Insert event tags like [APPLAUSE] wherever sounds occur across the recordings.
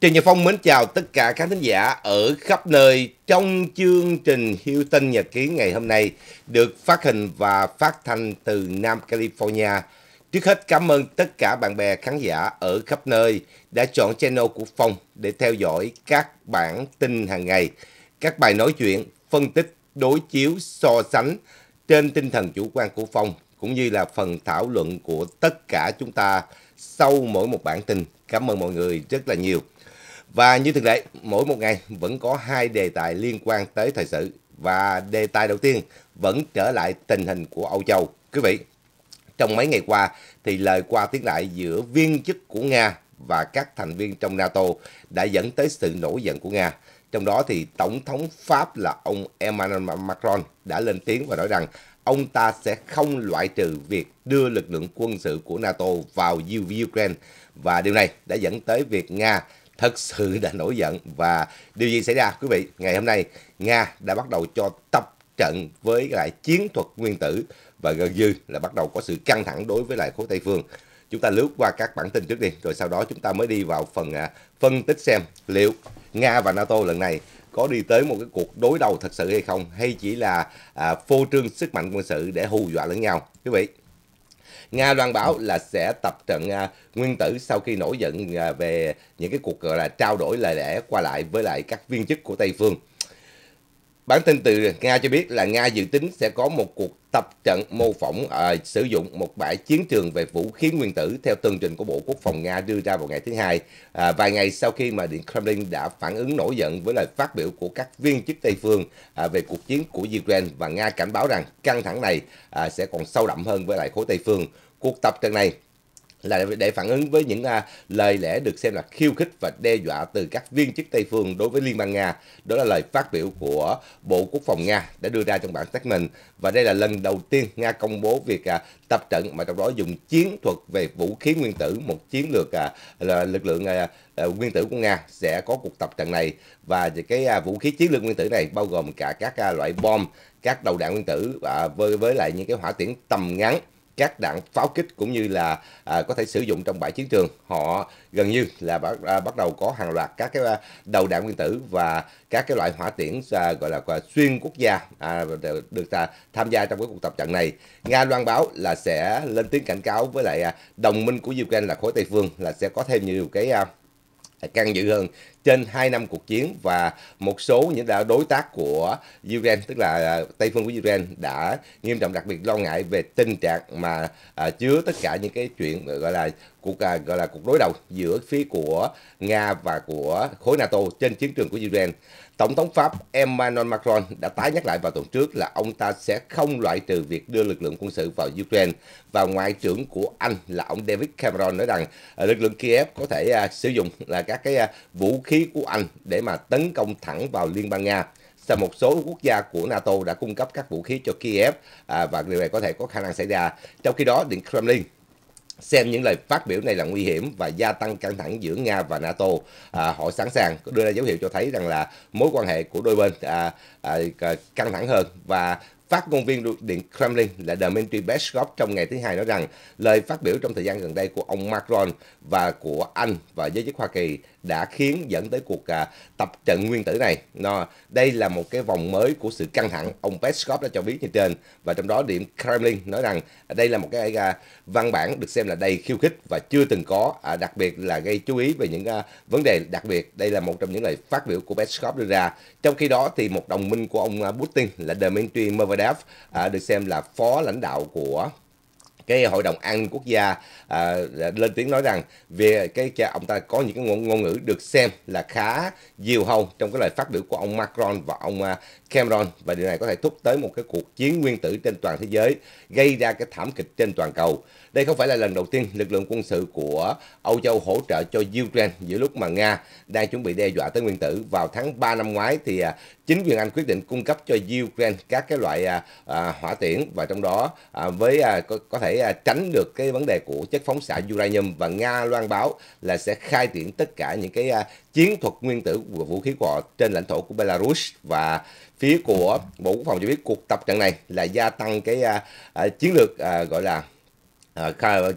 Trần Nhật Phong mến chào tất cả các khán giả ở khắp nơi trong chương trình Hilton Nhật Ký ngày hôm nay được phát hình và phát thanh từ Nam California. Trước hết cảm ơn tất cả bạn bè khán giả ở khắp nơi đã chọn channel của Phong để theo dõi các bản tin hàng ngày, các bài nói chuyện, phân tích, đối chiếu, so sánh trên tinh thần chủ quan của Phong cũng như là phần thảo luận của tất cả chúng ta sau mỗi một bản tin. Cảm ơn mọi người rất là nhiều. Và như thường lệ, mỗi một ngày vẫn có hai đề tài liên quan tới thời sự. Và đề tài đầu tiên vẫn trở lại tình hình của Âu Châu. Quý vị, trong mấy ngày qua thì lời qua tiếng lại giữa viên chức của Nga và các thành viên trong NATO đã dẫn tới sự nổi giận của Nga. Trong đó thì Tổng thống Pháp là ông Emmanuel Macron đã lên tiếng và nói rằng ông ta sẽ không loại trừ việc đưa lực lượng quân sự của NATO vào Ukraine và điều này đã dẫn tới việc Nga thật sự đã nổi giận và điều gì xảy ra quý vị ngày hôm nay nga đã bắt đầu cho tập trận với lại chiến thuật nguyên tử và gần như là bắt đầu có sự căng thẳng đối với lại khối tây phương chúng ta lướt qua các bản tin trước đi rồi sau đó chúng ta mới đi vào phần à, phân tích xem liệu nga và nato lần này có đi tới một cái cuộc đối đầu thật sự hay không hay chỉ là à, phô trương sức mạnh quân sự để hù dọa lẫn nhau quý vị Nga loan báo là sẽ tập trận à, nguyên tử sau khi nổi giận à, về những cái cuộc gọi là trao đổi lời lẽ qua lại với lại các viên chức của Tây phương. Bản tin từ Nga cho biết là Nga dự tính sẽ có một cuộc tập trận mô phỏng à, sử dụng một bãi chiến trường về vũ khí nguyên tử theo tường trình của Bộ Quốc phòng Nga đưa ra vào ngày thứ Hai, à, vài ngày sau khi mà Điện Kremlin đã phản ứng nổi giận với lời phát biểu của các viên chức Tây phương à, về cuộc chiến của Ukraine và Nga cảnh báo rằng căng thẳng này à, sẽ còn sâu đậm hơn với lại khối Tây phương. Cuộc tập trận này là để phản ứng với những à, lời lẽ được xem là khiêu khích và đe dọa từ các viên chức Tây phương đối với Liên bang Nga. Đó là lời phát biểu của Bộ Quốc phòng Nga đã đưa ra trong bản statement và đây là lần đầu tiên Nga công bố việc à, tập trận mà trong đó dùng chiến thuật về vũ khí nguyên tử, một chiến lược à, là lực lượng nguyên tử của Nga sẽ có cuộc tập trận này và cái vũ khí chiến lược nguyên tử này bao gồm cả các loại bom, các đầu đạn nguyên tử và với lại những cái hỏa tiễn tầm ngắn các đạn pháo kích cũng như là à, có thể sử dụng trong bãi chiến trường họ gần như là bắt, à, bắt đầu có hàng loạt các cái à, đầu đạn nguyên tử và các cái loại hỏa tiễn à, gọi là à, xuyên quốc gia à, được, à, tham gia trong cái cuộc tập trận này nga loan báo là sẽ lên tiếng cảnh cáo với lại à, đồng minh của ukraine là khối tây phương là sẽ có thêm nhiều cái à, căng dữ hơn trên 2 năm cuộc chiến và một số những đối tác của Ukraine tức là à, Tây phương của Ukraine đã nghiêm trọng đặc biệt lo ngại về tình trạng mà à, chứa tất cả những cái chuyện gọi là cuộc à, gọi là cuộc đối đầu giữa phía của Nga và của khối NATO trên chiến trường của Ukraine Tổng thống Pháp Emmanuel Macron đã tái nhắc lại vào tuần trước là ông ta sẽ không loại trừ việc đưa lực lượng quân sự vào Ukraine và Ngoại trưởng của Anh là ông David Cameron nói rằng à, lực lượng Kiev có thể à, sử dụng là các cái à, vũ khí của Anh để mà tấn công thẳng vào Liên bang Nga sau một số quốc gia của NATO đã cung cấp các vũ khí cho Kiev và điều này có thể có khả năng xảy ra. Trong khi đó, Điện Kremlin xem những lời phát biểu này là nguy hiểm và gia tăng căng thẳng giữa Nga và NATO. À, họ sẵn sàng đưa ra dấu hiệu cho thấy rằng là mối quan hệ của đôi bên à, à, căng thẳng hơn và Phát ngôn viên Điện Kremlin là Dmitry Peskov trong ngày thứ hai nói rằng lời phát biểu trong thời gian gần đây của ông Macron và của Anh và giới chức Hoa Kỳ đã khiến dẫn tới cuộc à, tập trận nguyên tử này. Nó, đây là một cái vòng mới của sự căng thẳng. Ông Peskov đã cho biết như trên và trong đó Điện Kremlin nói rằng đây là một cái à, văn bản được xem là đầy khiêu khích và chưa từng có, à, đặc biệt là gây chú ý về những vấn đề đặc biệt. Đây là một trong những lời phát biểu của Peskov đưa ra trong khi đó thì một đồng minh của ông à, Putin là Dmitry Medvedev à, được xem là phó lãnh đạo của cái hội đồng an ninh quốc gia à, lên tiếng nói rằng về cái, cái ông ta có những cái ngôn, ngôn ngữ được xem là khá diều hâu trong cái lời phát biểu của ông Macron và ông à, Cameron và điều này có thể thúc tới một cái cuộc chiến nguyên tử trên toàn thế giới gây ra cái thảm kịch trên toàn cầu. Đây không phải là lần đầu tiên lực lượng quân sự của Âu Châu hỗ trợ cho Ukraine giữa lúc mà Nga đang chuẩn bị đe dọa tới nguyên tử vào tháng 3 năm ngoái thì à, chính quyền Anh quyết định cung cấp cho Ukraine các cái loại à, à, hỏa tiễn và trong đó à, với à, có, có thể à, tránh được cái vấn đề của chất phóng xạ uranium và Nga loan báo là sẽ khai triển tất cả những cái à, chiến thuật nguyên tử của vũ khí của họ trên lãnh thổ của Belarus và phía của Bộ Quốc phòng cho biết cuộc tập trận này là gia tăng cái à, à, chiến lược à, gọi là À,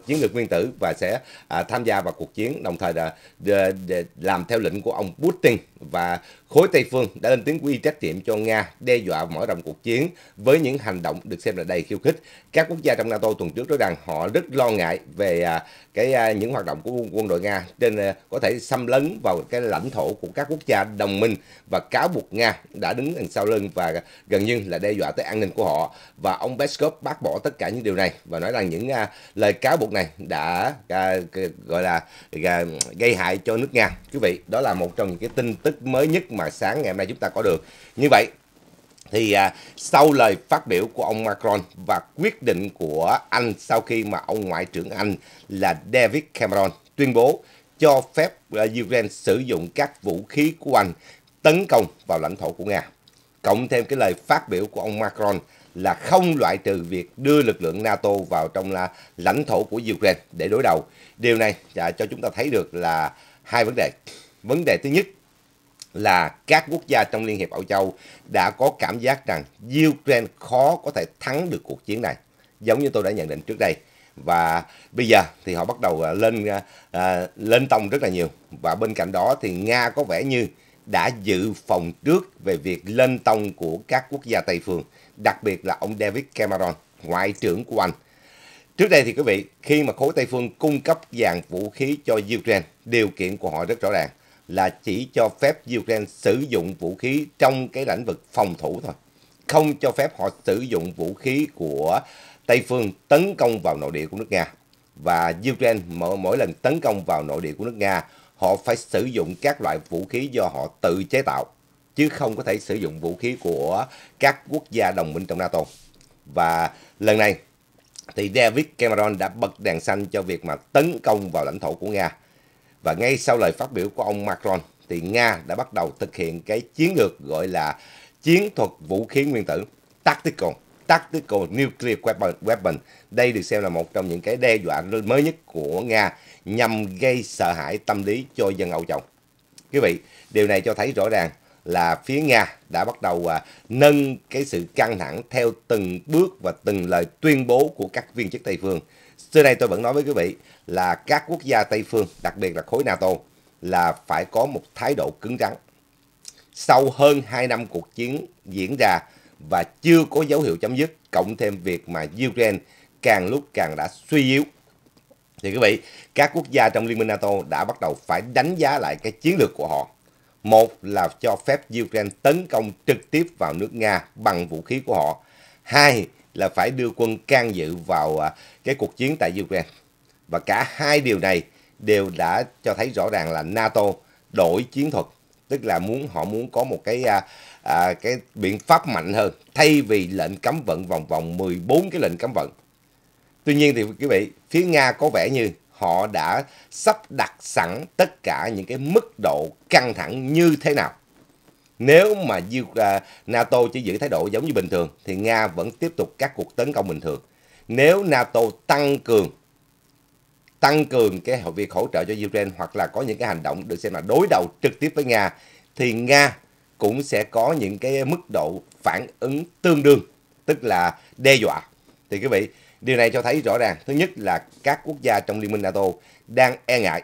chiến lược nguyên tử và sẽ à, tham gia vào cuộc chiến đồng thời là, là, là làm theo lệnh của ông Putin và khối Tây Phương đã lên tiếng quy trách nhiệm cho Nga đe dọa mở rộng cuộc chiến với những hành động được xem là đầy khiêu khích. Các quốc gia trong NATO tuần trước nói rằng họ rất lo ngại về à, cái à, những hoạt động của quân đội Nga trên à, có thể xâm lấn vào cái lãnh thổ của các quốc gia đồng minh và cáo buộc Nga đã đứng đằng sau lưng và gần như là đe dọa tới an ninh của họ và ông Peskov bác bỏ tất cả những điều này và nói rằng những lời cáo buộc này đã gọi là gây hại cho nước Nga. Quý vị, đó là một trong những cái tin tức tích mới nhất mà sáng ngày hôm nay chúng ta có được. Như vậy thì à, sau lời phát biểu của ông Macron và quyết định của Anh sau khi mà ông ngoại trưởng Anh là David Cameron tuyên bố cho phép à, Ukraine sử dụng các vũ khí của Anh tấn công vào lãnh thổ của Nga. Cộng thêm cái lời phát biểu của ông Macron là không loại trừ việc đưa lực lượng NATO vào trong là lãnh thổ của Ukraine để đối đầu. Điều này à, cho chúng ta thấy được là hai vấn đề. Vấn đề thứ nhất là các quốc gia trong Liên hiệp Âu Châu đã có cảm giác rằng Ukraine khó có thể thắng được cuộc chiến này, giống như tôi đã nhận định trước đây. Và bây giờ thì họ bắt đầu à, lên à, à, lên tông rất là nhiều. Và bên cạnh đó thì Nga có vẻ như đã dự phòng trước về việc lên tông của các quốc gia Tây phương, đặc biệt là ông David Cameron, ngoại trưởng của Anh. Trước đây thì quý vị, khi mà khối Tây phương cung cấp dàn vũ khí cho Ukraine, điều kiện của họ rất rõ ràng là chỉ cho phép Ukraine sử dụng vũ khí trong cái lĩnh vực phòng thủ thôi. Không cho phép họ sử dụng vũ khí của Tây phương tấn công vào nội địa của nước Nga. Và Ukraine mỗi, mỗi lần tấn công vào nội địa của nước Nga, họ phải sử dụng các loại vũ khí do họ tự chế tạo, chứ không có thể sử dụng vũ khí của các quốc gia đồng minh trong NATO. Và lần này thì David Cameron đã bật đèn xanh cho việc mà tấn công vào lãnh thổ của Nga và ngay sau lời phát biểu của ông Macron thì Nga đã bắt đầu thực hiện cái chiến lược gọi là chiến thuật vũ khí nguyên tử, tactical, tactical nuclear weapon. Đây được xem là một trong những cái đe dọa mới nhất của Nga nhằm gây sợ hãi tâm lý cho dân Âu Châu. Quý vị, điều này cho thấy rõ ràng là phía Nga đã bắt đầu à, nâng cái sự căng thẳng theo từng bước và từng lời tuyên bố của các viên chức Tây phương xưa nay tôi vẫn nói với quý vị là các quốc gia Tây phương, đặc biệt là khối NATO, là phải có một thái độ cứng rắn. Sau hơn 2 năm cuộc chiến diễn ra và chưa có dấu hiệu chấm dứt, cộng thêm việc mà Ukraine càng lúc càng đã suy yếu. Thì quý vị, các quốc gia trong Liên minh NATO đã bắt đầu phải đánh giá lại cái chiến lược của họ. Một là cho phép Ukraine tấn công trực tiếp vào nước Nga bằng vũ khí của họ. Hai là phải đưa quân can dự vào à, cái cuộc chiến tại Ukraine. Và cả hai điều này đều đã cho thấy rõ ràng là NATO đổi chiến thuật, tức là muốn họ muốn có một cái à, à cái biện pháp mạnh hơn thay vì lệnh cấm vận vòng vòng 14 cái lệnh cấm vận. Tuy nhiên thì quý vị, phía Nga có vẻ như họ đã sắp đặt sẵn tất cả những cái mức độ căng thẳng như thế nào nếu mà à, NATO chỉ giữ thái độ giống như bình thường thì Nga vẫn tiếp tục các cuộc tấn công bình thường. Nếu NATO tăng cường tăng cường cái việc hỗ trợ cho Ukraine hoặc là có những cái hành động được xem là đối đầu trực tiếp với Nga thì Nga cũng sẽ có những cái mức độ phản ứng tương đương tức là đe dọa. Thì quý vị, điều này cho thấy rõ ràng thứ nhất là các quốc gia trong Liên minh NATO đang e ngại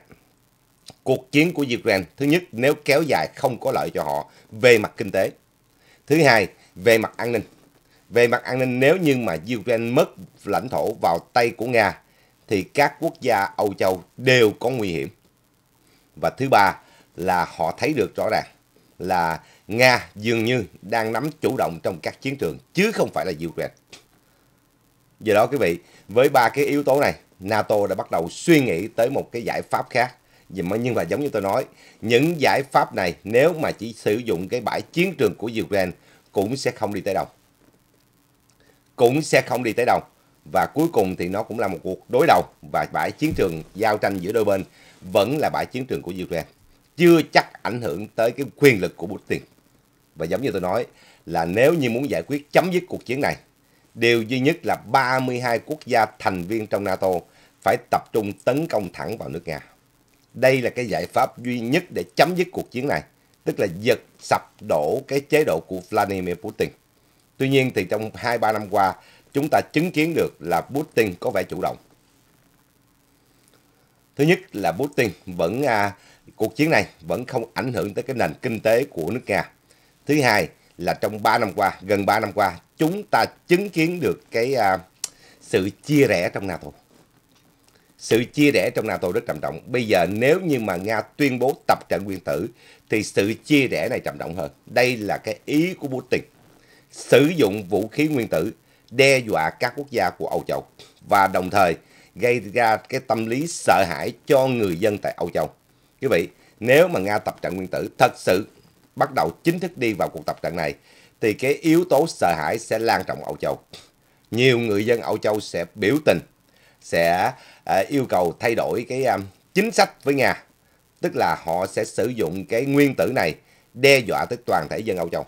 cuộc chiến của Ukraine, thứ nhất nếu kéo dài không có lợi cho họ về mặt kinh tế. Thứ hai, về mặt an ninh. Về mặt an ninh nếu như mà Ukraine mất lãnh thổ vào tay của Nga thì các quốc gia Âu Châu đều có nguy hiểm. Và thứ ba là họ thấy được rõ ràng là Nga dường như đang nắm chủ động trong các chiến trường chứ không phải là Ukraine. Do đó quý vị, với ba cái yếu tố này, NATO đã bắt đầu suy nghĩ tới một cái giải pháp khác nhưng mà giống như tôi nói những giải pháp này nếu mà chỉ sử dụng cái bãi chiến trường của Ukraine cũng sẽ không đi tới đâu cũng sẽ không đi tới đâu và cuối cùng thì nó cũng là một cuộc đối đầu và bãi chiến trường giao tranh giữa đôi bên vẫn là bãi chiến trường của Ukraine chưa chắc ảnh hưởng tới cái quyền lực của Putin và giống như tôi nói là nếu như muốn giải quyết chấm dứt cuộc chiến này điều duy nhất là 32 quốc gia thành viên trong NATO phải tập trung tấn công thẳng vào nước Nga đây là cái giải pháp duy nhất để chấm dứt cuộc chiến này, tức là giật sập đổ cái chế độ của Vladimir Putin. Tuy nhiên thì trong 2-3 năm qua, chúng ta chứng kiến được là Putin có vẻ chủ động. Thứ nhất là Putin vẫn à, cuộc chiến này vẫn không ảnh hưởng tới cái nền kinh tế của nước Nga. Thứ hai là trong 3 năm qua, gần 3 năm qua, chúng ta chứng kiến được cái à, sự chia rẽ trong NATO sự chia rẽ trong NATO rất trầm trọng. Bây giờ nếu như mà Nga tuyên bố tập trận nguyên tử thì sự chia rẽ này trầm trọng hơn. Đây là cái ý của Putin sử dụng vũ khí nguyên tử đe dọa các quốc gia của Âu Châu và đồng thời gây ra cái tâm lý sợ hãi cho người dân tại Âu Châu. Quý vị, nếu mà Nga tập trận nguyên tử thật sự bắt đầu chính thức đi vào cuộc tập trận này thì cái yếu tố sợ hãi sẽ lan rộng Âu Châu. Nhiều người dân Âu Châu sẽ biểu tình sẽ à, yêu cầu thay đổi cái um, chính sách với Nga. Tức là họ sẽ sử dụng cái nguyên tử này đe dọa tới toàn thể dân Âu Châu.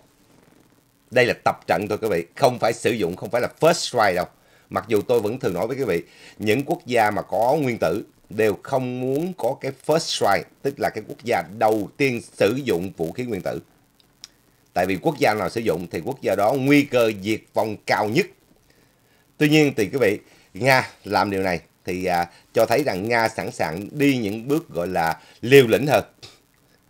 Đây là tập trận thôi quý vị, không phải sử dụng, không phải là first strike đâu. Mặc dù tôi vẫn thường nói với quý vị, những quốc gia mà có nguyên tử đều không muốn có cái first strike, tức là cái quốc gia đầu tiên sử dụng vũ khí nguyên tử. Tại vì quốc gia nào sử dụng thì quốc gia đó nguy cơ diệt vong cao nhất. Tuy nhiên thì quý vị, Nga làm điều này thì à, cho thấy rằng Nga sẵn sàng đi những bước gọi là liều lĩnh hơn.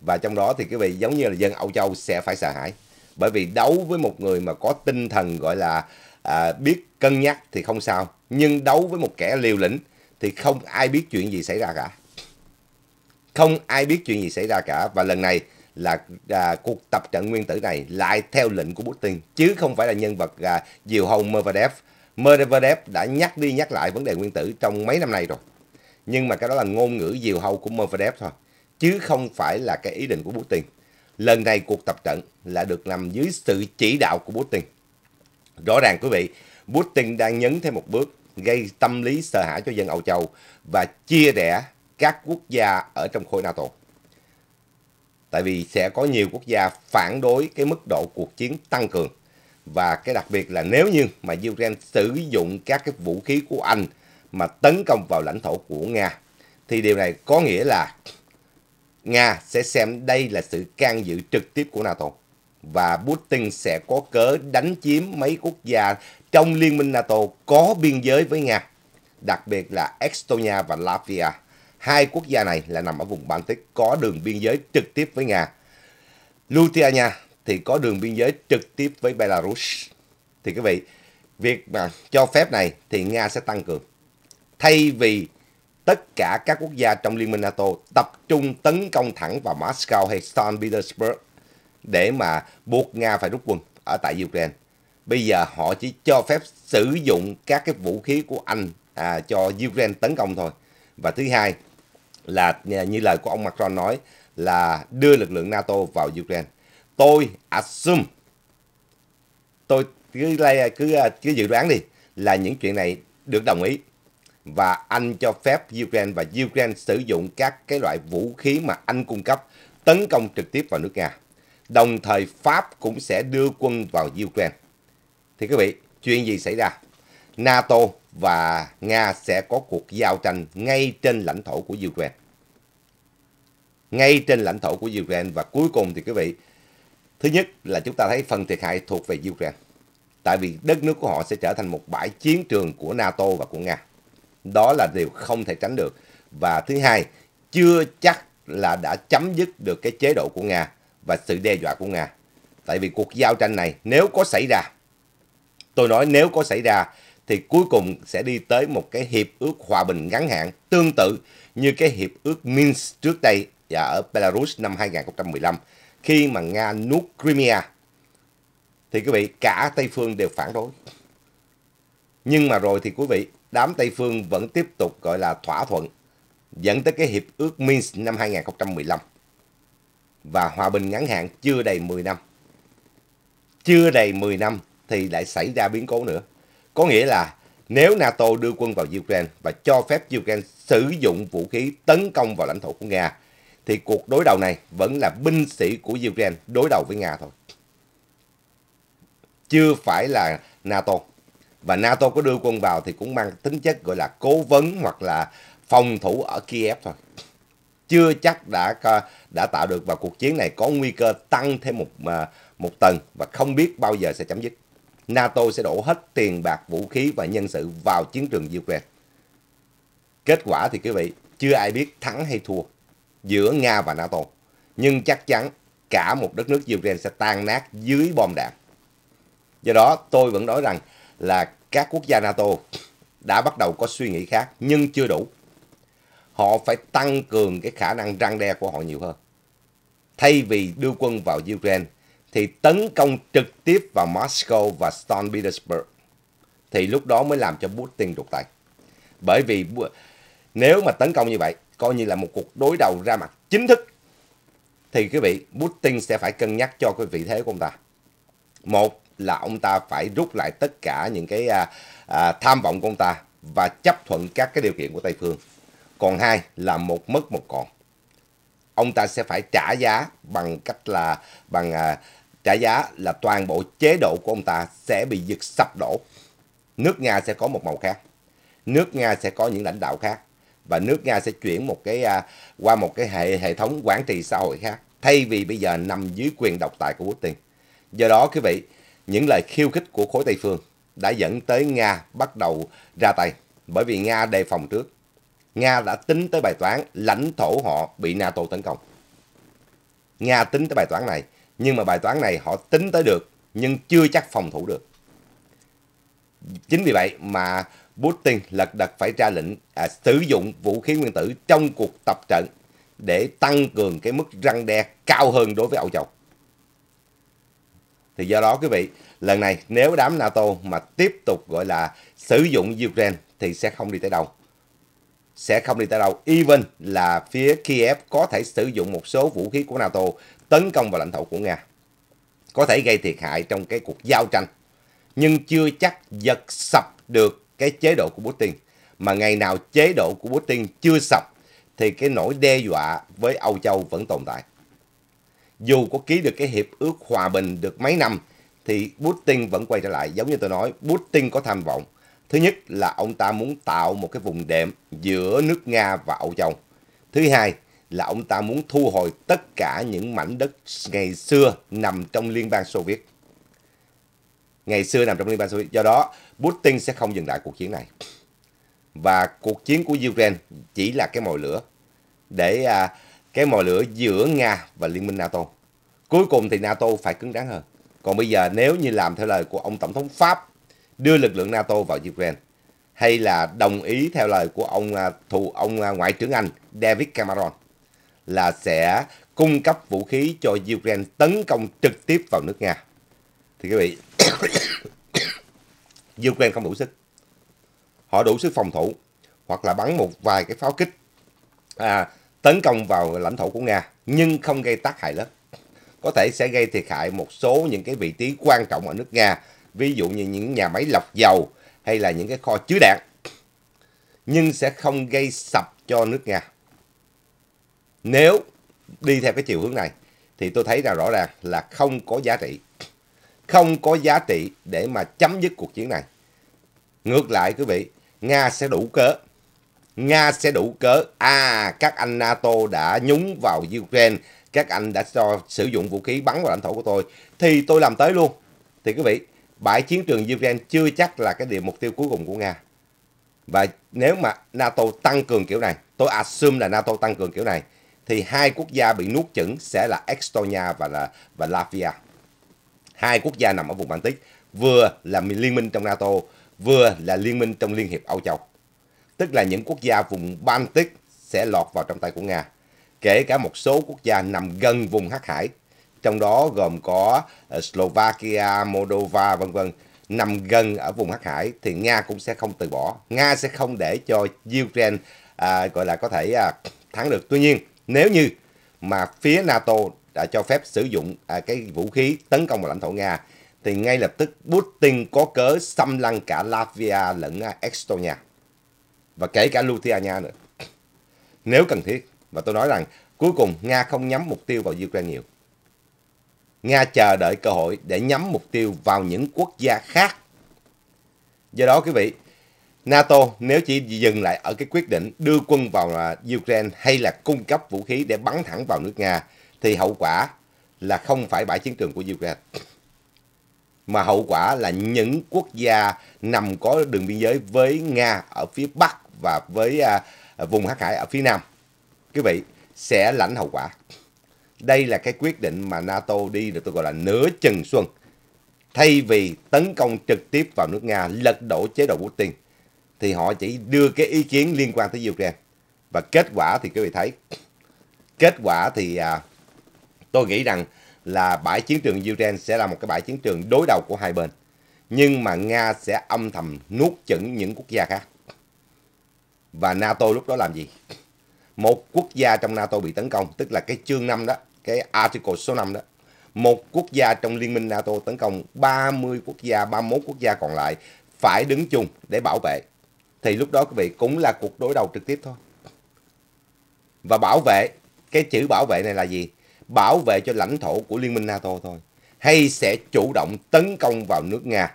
Và trong đó thì cái vị giống như là dân Âu Châu sẽ phải sợ hãi. Bởi vì đấu với một người mà có tinh thần gọi là à, biết cân nhắc thì không sao. Nhưng đấu với một kẻ liều lĩnh thì không ai biết chuyện gì xảy ra cả. Không ai biết chuyện gì xảy ra cả. Và lần này là à, cuộc tập trận nguyên tử này lại theo lệnh của Putin. Chứ không phải là nhân vật à, Diều Hồng Medvedev Medvedev đã nhắc đi nhắc lại vấn đề nguyên tử trong mấy năm nay rồi. Nhưng mà cái đó là ngôn ngữ diều hâu của Medvedev thôi, chứ không phải là cái ý định của Putin. Lần này cuộc tập trận là được nằm dưới sự chỉ đạo của Putin. Rõ ràng quý vị, Putin đang nhấn thêm một bước gây tâm lý sợ hãi cho dân Âu Châu và chia rẽ các quốc gia ở trong khối NATO. Tại vì sẽ có nhiều quốc gia phản đối cái mức độ cuộc chiến tăng cường và cái đặc biệt là nếu như mà Ukraine sử dụng các cái vũ khí của Anh mà tấn công vào lãnh thổ của Nga thì điều này có nghĩa là Nga sẽ xem đây là sự can dự trực tiếp của NATO và Putin sẽ có cớ đánh chiếm mấy quốc gia trong liên minh NATO có biên giới với Nga, đặc biệt là Estonia và Latvia. Hai quốc gia này là nằm ở vùng Baltic có đường biên giới trực tiếp với Nga. Lithuania thì có đường biên giới trực tiếp với Belarus. Thì quý vị, việc mà cho phép này thì Nga sẽ tăng cường. Thay vì tất cả các quốc gia trong Liên minh NATO tập trung tấn công thẳng vào Moscow hay St. Petersburg để mà buộc Nga phải rút quân ở tại Ukraine. Bây giờ họ chỉ cho phép sử dụng các cái vũ khí của Anh à, cho Ukraine tấn công thôi. Và thứ hai là như lời của ông Macron nói là đưa lực lượng NATO vào Ukraine tôi assume tôi cứ cứ à, cứ dự đoán đi là những chuyện này được đồng ý và Anh cho phép Ukraine và Ukraine sử dụng các cái loại vũ khí mà Anh cung cấp tấn công trực tiếp vào nước Nga. Đồng thời Pháp cũng sẽ đưa quân vào Ukraine. Thì quý vị, chuyện gì xảy ra? NATO và Nga sẽ có cuộc giao tranh ngay trên lãnh thổ của Ukraine. Ngay trên lãnh thổ của Ukraine và cuối cùng thì quý vị, Thứ nhất là chúng ta thấy phần thiệt hại thuộc về Ukraine. Tại vì đất nước của họ sẽ trở thành một bãi chiến trường của NATO và của Nga. Đó là điều không thể tránh được. Và thứ hai, chưa chắc là đã chấm dứt được cái chế độ của Nga và sự đe dọa của Nga. Tại vì cuộc giao tranh này nếu có xảy ra, tôi nói nếu có xảy ra thì cuối cùng sẽ đi tới một cái hiệp ước hòa bình ngắn hạn tương tự như cái hiệp ước Minsk trước đây và ở Belarus năm 2015 khi mà Nga nuốt Crimea thì quý vị cả Tây Phương đều phản đối. Nhưng mà rồi thì quý vị, đám Tây Phương vẫn tiếp tục gọi là thỏa thuận dẫn tới cái hiệp ước Minsk năm 2015 và hòa bình ngắn hạn chưa đầy 10 năm. Chưa đầy 10 năm thì lại xảy ra biến cố nữa. Có nghĩa là nếu NATO đưa quân vào Ukraine và cho phép Ukraine sử dụng vũ khí tấn công vào lãnh thổ của Nga thì cuộc đối đầu này vẫn là binh sĩ của Ukraine đối đầu với Nga thôi. Chưa phải là NATO. Và NATO có đưa quân vào thì cũng mang tính chất gọi là cố vấn hoặc là phòng thủ ở Kiev thôi. Chưa chắc đã đã tạo được và cuộc chiến này có nguy cơ tăng thêm một à, một tầng và không biết bao giờ sẽ chấm dứt. NATO sẽ đổ hết tiền bạc, vũ khí và nhân sự vào chiến trường Ukraine. Kết quả thì quý vị, chưa ai biết thắng hay thua giữa Nga và NATO. Nhưng chắc chắn cả một đất nước Ukraine sẽ tan nát dưới bom đạn. Do đó tôi vẫn nói rằng là các quốc gia NATO đã bắt đầu có suy nghĩ khác nhưng chưa đủ. Họ phải tăng cường cái khả năng răng đe của họ nhiều hơn. Thay vì đưa quân vào Ukraine thì tấn công trực tiếp vào Moscow và St. Petersburg thì lúc đó mới làm cho Putin đục tay. Bởi vì nếu mà tấn công như vậy coi như là một cuộc đối đầu ra mặt chính thức thì quý vị Putin sẽ phải cân nhắc cho cái vị thế của ông ta một là ông ta phải rút lại tất cả những cái à, à, tham vọng của ông ta và chấp thuận các cái điều kiện của Tây phương còn hai là một mất một còn ông ta sẽ phải trả giá bằng cách là bằng à, trả giá là toàn bộ chế độ của ông ta sẽ bị giật sập đổ nước Nga sẽ có một màu khác nước Nga sẽ có những lãnh đạo khác và nước Nga sẽ chuyển một cái à, qua một cái hệ hệ thống quản trị xã hội khác thay vì bây giờ nằm dưới quyền độc tài của Putin. Do đó quý vị, những lời khiêu khích của khối Tây phương đã dẫn tới Nga bắt đầu ra tay bởi vì Nga đề phòng trước. Nga đã tính tới bài toán lãnh thổ họ bị NATO tấn công. Nga tính tới bài toán này, nhưng mà bài toán này họ tính tới được nhưng chưa chắc phòng thủ được. Chính vì vậy mà Putin lật đật phải ra lệnh à, sử dụng vũ khí nguyên tử trong cuộc tập trận để tăng cường cái mức răng đe cao hơn đối với Âu Châu. Thì do đó quý vị, lần này nếu đám NATO mà tiếp tục gọi là sử dụng Ukraine thì sẽ không đi tới đâu. Sẽ không đi tới đâu. Even là phía Kiev có thể sử dụng một số vũ khí của NATO tấn công vào lãnh thổ của Nga. Có thể gây thiệt hại trong cái cuộc giao tranh. Nhưng chưa chắc giật sập được cái chế độ của Putin. Mà ngày nào chế độ của Putin chưa sập thì cái nỗi đe dọa với Âu Châu vẫn tồn tại. Dù có ký được cái hiệp ước hòa bình được mấy năm thì Putin vẫn quay trở lại. Giống như tôi nói, Putin có tham vọng. Thứ nhất là ông ta muốn tạo một cái vùng đệm giữa nước Nga và Âu Châu. Thứ hai là ông ta muốn thu hồi tất cả những mảnh đất ngày xưa nằm trong Liên bang Xô Viết ngày xưa nằm trong Liên bang Soviet. Do đó, Putin sẽ không dừng lại cuộc chiến này. Và cuộc chiến của Ukraine chỉ là cái mồi lửa để à, cái mồi lửa giữa Nga và Liên minh NATO. Cuối cùng thì NATO phải cứng rắn hơn. Còn bây giờ nếu như làm theo lời của ông Tổng thống Pháp đưa lực lượng NATO vào Ukraine hay là đồng ý theo lời của ông à, thù ông à, ngoại trưởng Anh David Cameron là sẽ cung cấp vũ khí cho Ukraine tấn công trực tiếp vào nước Nga. Thì quý vị Ukraine không đủ sức. Họ đủ sức phòng thủ hoặc là bắn một vài cái pháo kích à, tấn công vào lãnh thổ của Nga nhưng không gây tác hại lớn. Có thể sẽ gây thiệt hại một số những cái vị trí quan trọng ở nước Nga, ví dụ như những nhà máy lọc dầu hay là những cái kho chứa đạn. Nhưng sẽ không gây sập cho nước Nga. Nếu đi theo cái chiều hướng này thì tôi thấy là rõ ràng là không có giá trị không có giá trị để mà chấm dứt cuộc chiến này. Ngược lại quý vị, Nga sẽ đủ cớ. Nga sẽ đủ cớ. À, các anh NATO đã nhúng vào Ukraine, các anh đã cho sử dụng vũ khí bắn vào lãnh thổ của tôi, thì tôi làm tới luôn. Thì quý vị, bãi chiến trường Ukraine chưa chắc là cái điểm mục tiêu cuối cùng của Nga. Và nếu mà NATO tăng cường kiểu này, tôi assume là NATO tăng cường kiểu này, thì hai quốc gia bị nuốt chửng sẽ là Estonia và là và Latvia hai quốc gia nằm ở vùng Baltic, vừa là liên minh trong NATO, vừa là liên minh trong Liên hiệp Âu Châu. Tức là những quốc gia vùng Baltic sẽ lọt vào trong tay của Nga, kể cả một số quốc gia nằm gần vùng Hắc Hải, trong đó gồm có ờ, Slovakia, Moldova vân vân nằm gần ở vùng Hắc Hải thì Nga cũng sẽ không từ bỏ. Nga sẽ không để cho Ukraine à, gọi là có thể à, thắng được. Tuy nhiên, nếu như mà phía NATO đã cho phép sử dụng à, cái vũ khí tấn công vào lãnh thổ Nga thì ngay lập tức Putin có cớ xâm lăng cả Latvia lẫn à, Estonia và kể cả Lithuania nữa [COUGHS] nếu cần thiết và tôi nói rằng cuối cùng Nga không nhắm mục tiêu vào Ukraine nhiều Nga chờ đợi cơ hội để nhắm mục tiêu vào những quốc gia khác do đó quý vị NATO nếu chỉ dừng lại ở cái quyết định đưa quân vào à, Ukraine hay là cung cấp vũ khí để bắn thẳng vào nước Nga thì hậu quả là không phải bãi chiến trường của Ukraine mà hậu quả là những quốc gia nằm có đường biên giới với Nga ở phía Bắc và với uh, vùng Hắc Hải ở phía Nam. Quý vị sẽ lãnh hậu quả. Đây là cái quyết định mà NATO đi được tôi gọi là nửa chừng xuân. Thay vì tấn công trực tiếp vào nước Nga lật đổ chế độ Putin thì họ chỉ đưa cái ý kiến liên quan tới Ukraine. Và kết quả thì quý vị thấy kết quả thì uh, tôi nghĩ rằng là bãi chiến trường Ukraine sẽ là một cái bãi chiến trường đối đầu của hai bên. Nhưng mà Nga sẽ âm thầm nuốt chửng những quốc gia khác. Và NATO lúc đó làm gì? Một quốc gia trong NATO bị tấn công, tức là cái chương 5 đó, cái article số 5 đó. Một quốc gia trong liên minh NATO tấn công 30 quốc gia, 31 quốc gia còn lại phải đứng chung để bảo vệ. Thì lúc đó quý vị cũng là cuộc đối đầu trực tiếp thôi. Và bảo vệ, cái chữ bảo vệ này là gì? bảo vệ cho lãnh thổ của Liên minh NATO thôi, hay sẽ chủ động tấn công vào nước Nga?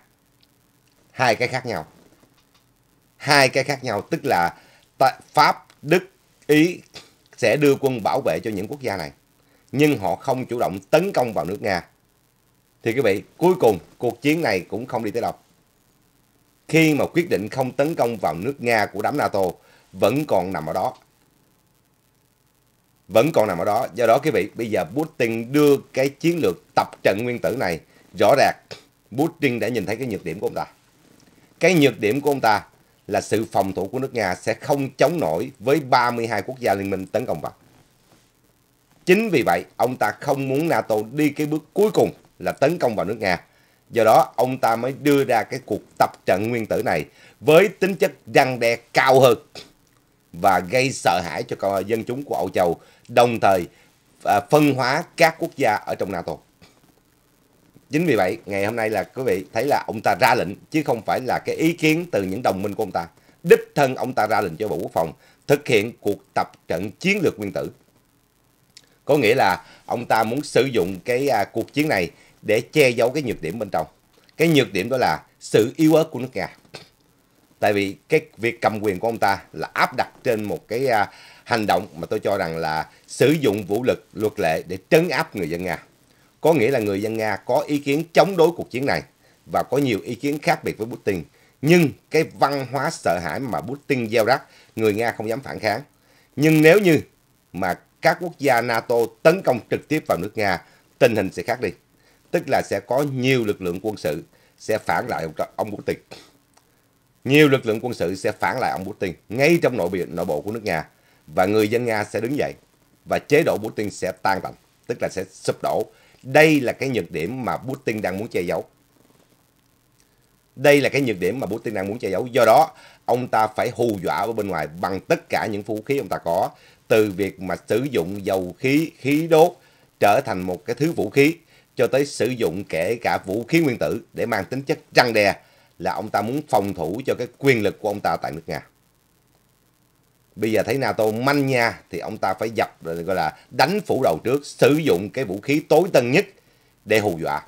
Hai cái khác nhau. Hai cái khác nhau tức là Pháp, Đức, Ý sẽ đưa quân bảo vệ cho những quốc gia này, nhưng họ không chủ động tấn công vào nước Nga. Thì quý vị, cuối cùng cuộc chiến này cũng không đi tới đâu. Khi mà quyết định không tấn công vào nước Nga của đám NATO vẫn còn nằm ở đó vẫn còn nằm ở đó. Do đó quý vị, bây giờ Putin đưa cái chiến lược tập trận nguyên tử này rõ ràng Putin đã nhìn thấy cái nhược điểm của ông ta. Cái nhược điểm của ông ta là sự phòng thủ của nước Nga sẽ không chống nổi với 32 quốc gia liên minh tấn công vào. Chính vì vậy, ông ta không muốn NATO đi cái bước cuối cùng là tấn công vào nước Nga. Do đó, ông ta mới đưa ra cái cuộc tập trận nguyên tử này với tính chất răng đe cao hơn và gây sợ hãi cho dân chúng của Âu Châu, đồng thời à, phân hóa các quốc gia ở trong NATO. Chính vì vậy, ngày hôm nay là quý vị thấy là ông ta ra lệnh, chứ không phải là cái ý kiến từ những đồng minh của ông ta. Đích thân ông ta ra lệnh cho Bộ Quốc phòng thực hiện cuộc tập trận chiến lược nguyên tử. Có nghĩa là ông ta muốn sử dụng cái à, cuộc chiến này để che giấu cái nhược điểm bên trong. Cái nhược điểm đó là sự yếu ớt của nước Nga tại vì cái việc cầm quyền của ông ta là áp đặt trên một cái à, hành động mà tôi cho rằng là sử dụng vũ lực luật lệ để trấn áp người dân Nga. Có nghĩa là người dân Nga có ý kiến chống đối cuộc chiến này và có nhiều ý kiến khác biệt với Putin. Nhưng cái văn hóa sợ hãi mà Putin gieo rắc, người Nga không dám phản kháng. Nhưng nếu như mà các quốc gia NATO tấn công trực tiếp vào nước Nga, tình hình sẽ khác đi. Tức là sẽ có nhiều lực lượng quân sự sẽ phản lại ông Putin nhiều lực lượng quân sự sẽ phản lại ông Putin ngay trong nội bộ, nội bộ của nước Nga và người dân Nga sẽ đứng dậy và chế độ Putin sẽ tan tành, tức là sẽ sụp đổ. Đây là cái nhược điểm mà Putin đang muốn che giấu. Đây là cái nhược điểm mà Putin đang muốn che giấu. Do đó, ông ta phải hù dọa ở bên ngoài bằng tất cả những vũ khí ông ta có, từ việc mà sử dụng dầu khí, khí đốt trở thành một cái thứ vũ khí cho tới sử dụng kể cả vũ khí nguyên tử để mang tính chất răng đe là ông ta muốn phòng thủ cho cái quyền lực của ông ta tại nước Nga. Bây giờ thấy NATO manh nha thì ông ta phải dập gọi là đánh phủ đầu trước, sử dụng cái vũ khí tối tân nhất để hù dọa.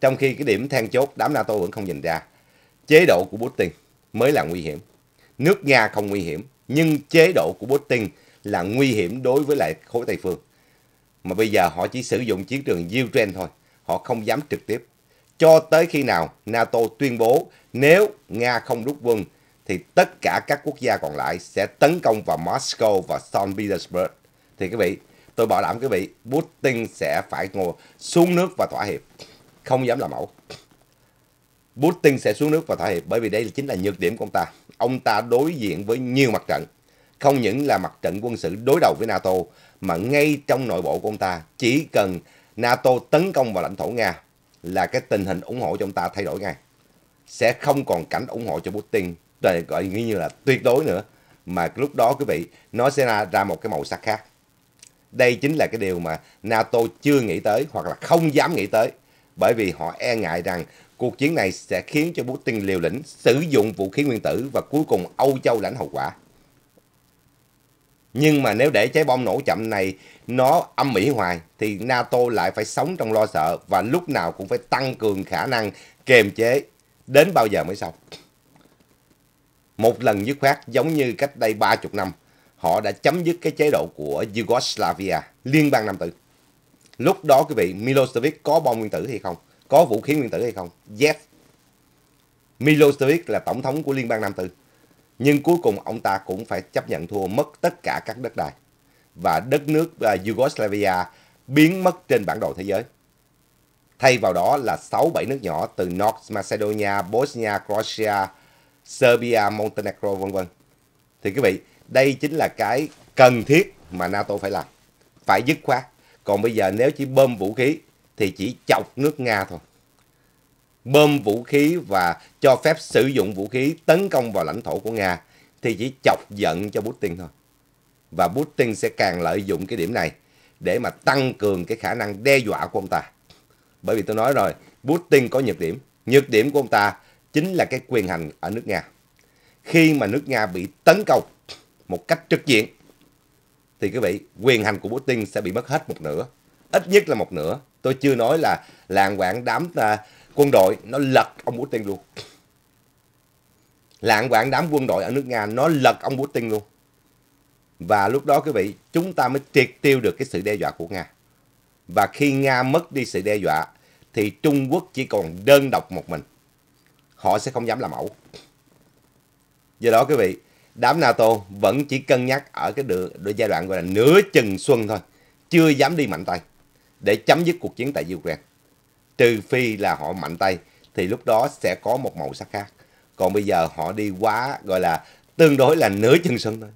Trong khi cái điểm then chốt đám NATO vẫn không nhìn ra, chế độ của Putin mới là nguy hiểm. Nước Nga không nguy hiểm, nhưng chế độ của Putin là nguy hiểm đối với lại khối Tây phương. Mà bây giờ họ chỉ sử dụng chiến trường Ukraine thôi, họ không dám trực tiếp cho tới khi nào NATO tuyên bố nếu Nga không rút quân thì tất cả các quốc gia còn lại sẽ tấn công vào Moscow và St. Petersburg. Thì quý vị, tôi bảo đảm quý vị, Putin sẽ phải ngồi xuống nước và thỏa hiệp. Không dám làm mẫu. Putin sẽ xuống nước và thỏa hiệp bởi vì đây chính là nhược điểm của ông ta. Ông ta đối diện với nhiều mặt trận. Không những là mặt trận quân sự đối đầu với NATO, mà ngay trong nội bộ của ông ta chỉ cần NATO tấn công vào lãnh thổ Nga là cái tình hình ủng hộ cho ông ta thay đổi ngay sẽ không còn cảnh ủng hộ cho Putin trời gọi như là tuyệt đối nữa mà lúc đó quý vị nó sẽ ra một cái màu sắc khác đây chính là cái điều mà NATO chưa nghĩ tới hoặc là không dám nghĩ tới bởi vì họ e ngại rằng cuộc chiến này sẽ khiến cho Putin liều lĩnh sử dụng vũ khí nguyên tử và cuối cùng Âu Châu lãnh hậu quả nhưng mà nếu để trái bom nổ chậm này nó âm mỹ hoài thì NATO lại phải sống trong lo sợ và lúc nào cũng phải tăng cường khả năng kiềm chế đến bao giờ mới xong. Một lần dứt khoát giống như cách đây 30 năm, họ đã chấm dứt cái chế độ của Yugoslavia, liên bang Nam Tử. Lúc đó quý vị, Milosevic có bom nguyên tử hay không? Có vũ khí nguyên tử hay không? Yes. Milosevic là tổng thống của liên bang Nam Tử. Nhưng cuối cùng ông ta cũng phải chấp nhận thua mất tất cả các đất đai và đất nước à, Yugoslavia biến mất trên bản đồ thế giới. Thay vào đó là 6-7 nước nhỏ từ North Macedonia, Bosnia, Croatia, Serbia, Montenegro vân vân. Thì quý vị, đây chính là cái cần thiết mà NATO phải làm. Phải dứt khoát. Còn bây giờ nếu chỉ bơm vũ khí thì chỉ chọc nước Nga thôi bơm vũ khí và cho phép sử dụng vũ khí tấn công vào lãnh thổ của Nga thì chỉ chọc giận cho Putin thôi. Và Putin sẽ càng lợi dụng cái điểm này để mà tăng cường cái khả năng đe dọa của ông ta. Bởi vì tôi nói rồi, Putin có nhược điểm. Nhược điểm của ông ta chính là cái quyền hành ở nước Nga. Khi mà nước Nga bị tấn công một cách trực diện, thì quý vị, quyền hành của Putin sẽ bị mất hết một nửa. Ít nhất là một nửa. Tôi chưa nói là làng quảng đám à, quân đội nó lật ông Putin luôn lạng quạng đám quân đội ở nước Nga nó lật ông Putin luôn và lúc đó quý vị chúng ta mới triệt tiêu được cái sự đe dọa của Nga và khi Nga mất đi sự đe dọa thì Trung Quốc chỉ còn đơn độc một mình họ sẽ không dám làm ẩu do đó quý vị đám NATO vẫn chỉ cân nhắc ở cái đường, giai đoạn gọi là nửa chừng xuân thôi chưa dám đi mạnh tay để chấm dứt cuộc chiến tại Ukraine trừ phi là họ mạnh tay thì lúc đó sẽ có một màu sắc khác còn bây giờ họ đi quá gọi là tương đối là nửa chân sân thôi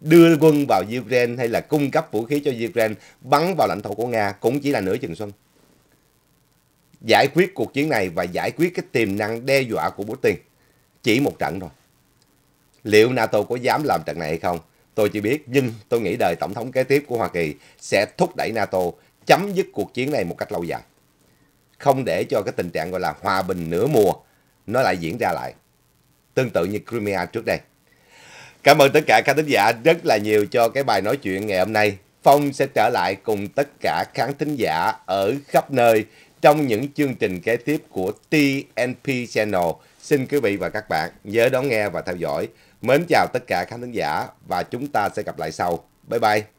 đưa quân vào Ukraine hay là cung cấp vũ khí cho Ukraine bắn vào lãnh thổ của Nga cũng chỉ là nửa chừng xuân. Giải quyết cuộc chiến này và giải quyết cái tiềm năng đe dọa của Putin chỉ một trận thôi. Liệu NATO có dám làm trận này hay không? Tôi chỉ biết nhưng tôi nghĩ đời tổng thống kế tiếp của Hoa Kỳ sẽ thúc đẩy NATO chấm dứt cuộc chiến này một cách lâu dài không để cho cái tình trạng gọi là hòa bình nửa mùa nó lại diễn ra lại tương tự như Crimea trước đây cảm ơn tất cả các thính giả rất là nhiều cho cái bài nói chuyện ngày hôm nay Phong sẽ trở lại cùng tất cả khán thính giả ở khắp nơi trong những chương trình kế tiếp của TNP Channel. Xin quý vị và các bạn nhớ đón nghe và theo dõi. Mến chào tất cả khán thính giả và chúng ta sẽ gặp lại sau. Bye bye!